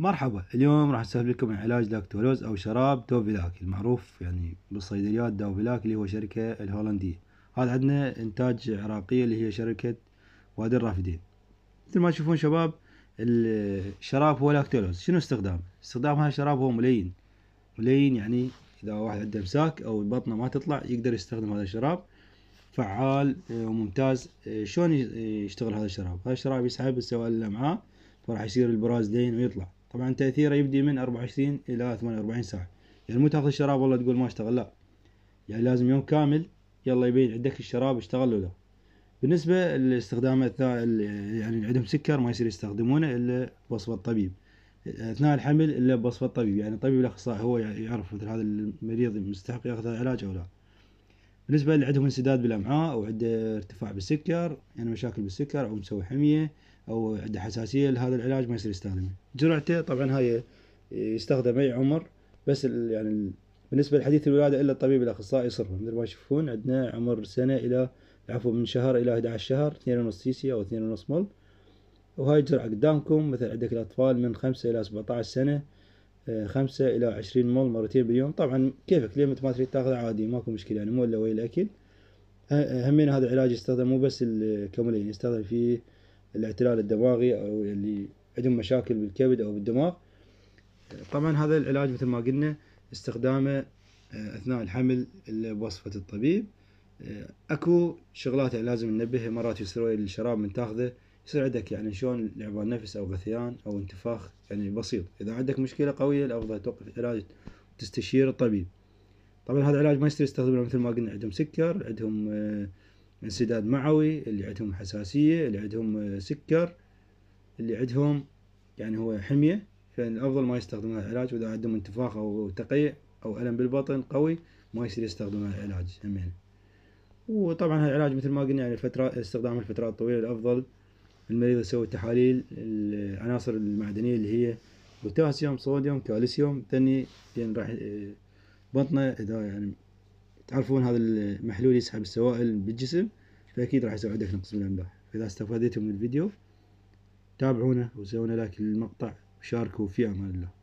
مرحبا اليوم راح اسولف لكم عن علاج لاكتولوز او شراب دوفيلاك المعروف يعني بالصيدليات دوفيلاك اللي هو شركة الهولندية هذا عندنا انتاج عراقية اللي هي شركة وادي الرافدين مثل ما تشوفون شباب الشراب هو لاكتولوز شنو استخدام استخدام هذا الشراب هو ملين ملين يعني اذا واحد عنده امساك او بطنه ما تطلع يقدر يستخدم هذا الشراب فعال وممتاز شلون يشتغل هذا الشراب هذا الشراب يسحب السوائل الامعاء فراح يصير البراز لين ويطلع طبعا تأثيره يبدي من 24 إلى 48 ساعة يعني مو تاخذ الشراب والله تقول ما اشتغل لا يعني لازم يوم كامل يلا يبين عندك الشراب اشتغل ولا بالنسبة لاستخدام أثناء يعني عندهم سكر ما يصير يستخدمونه إلا بوصفة الطبيب أثناء الحمل إلا بوصفة الطبيب يعني الطبيب الأخصائي هو يعرف مثل هذا المريض مستحق ياخذ العلاج أو لا بالنسبه اللي عندهم انسداد بالامعاء او عنده ارتفاع بالسكر يعني مشاكل بالسكر او مسوي حميه او عنده حساسيه لهذا العلاج ما يصير يستخدمه جرعته طبعا هاي يستخدم اي عمر بس يعني بالنسبه لحديث الولاده الا الطبيب الاخصائي يصرفه مثل ما تشوفون عندنا عمر سنه الى عفوا من شهر الى 11 شهر 2.5 سي او 2.5 مل وهاي الجرعه قدامكم مثل عندك الاطفال من 5 الى 17 سنه خمسة إلى عشرين مول مرتين باليوم طبعا كيفك ليه ما تريد تاخذه عادي ماكو مشكلة يعني مو إلا ويا الأكل أه، همين هذا العلاج يستخدم مو بس الكملين يستخدم في الاعتلال الدماغي أو اللي عندهم مشاكل بالكبد أو بالدماغ طبعا هذا العلاج مثل ما قلنا استخدامه أه، أثناء الحمل بوصفة الطبيب أه، اكو شغلات لازم ننبهها مرات يسروي الشراب من تاخذه يصير عندك يعني شلون لعبان نفس او غثيان او انتفاخ يعني بسيط اذا عندك مشكله قويه الافضل توقف علاج وتستشير الطبيب طبعا هذا العلاج ما يصير يستخدمه مثل ما قلنا عندهم سكر عندهم آه، انسداد معوي اللي عندهم حساسيه اللي عندهم آه، سكر اللي عندهم يعني هو حميه فالافضل ما يستخدمون العلاج واذا عندهم انتفاخ او تقيع او الم بالبطن قوي ما يصير يستخدمون العلاج همين وطبعا هالعلاج مثل ما قلنا يعني الفتره استخدامه الفترات الطويله الافضل المريض يسوي تحاليل العناصر المعدنية اللي هي بوتاسيوم صوديوم كالسيوم ثاني يعني راح بطنه اذا يعني تعرفون هذا المحلول يسحب السوائل بالجسم فاكيد راح يسوي عندك نقص الاملاح فاذا استفدتم من الفيديو تابعونا وسوونا لايك للمقطع وشاركوا فيه امان الله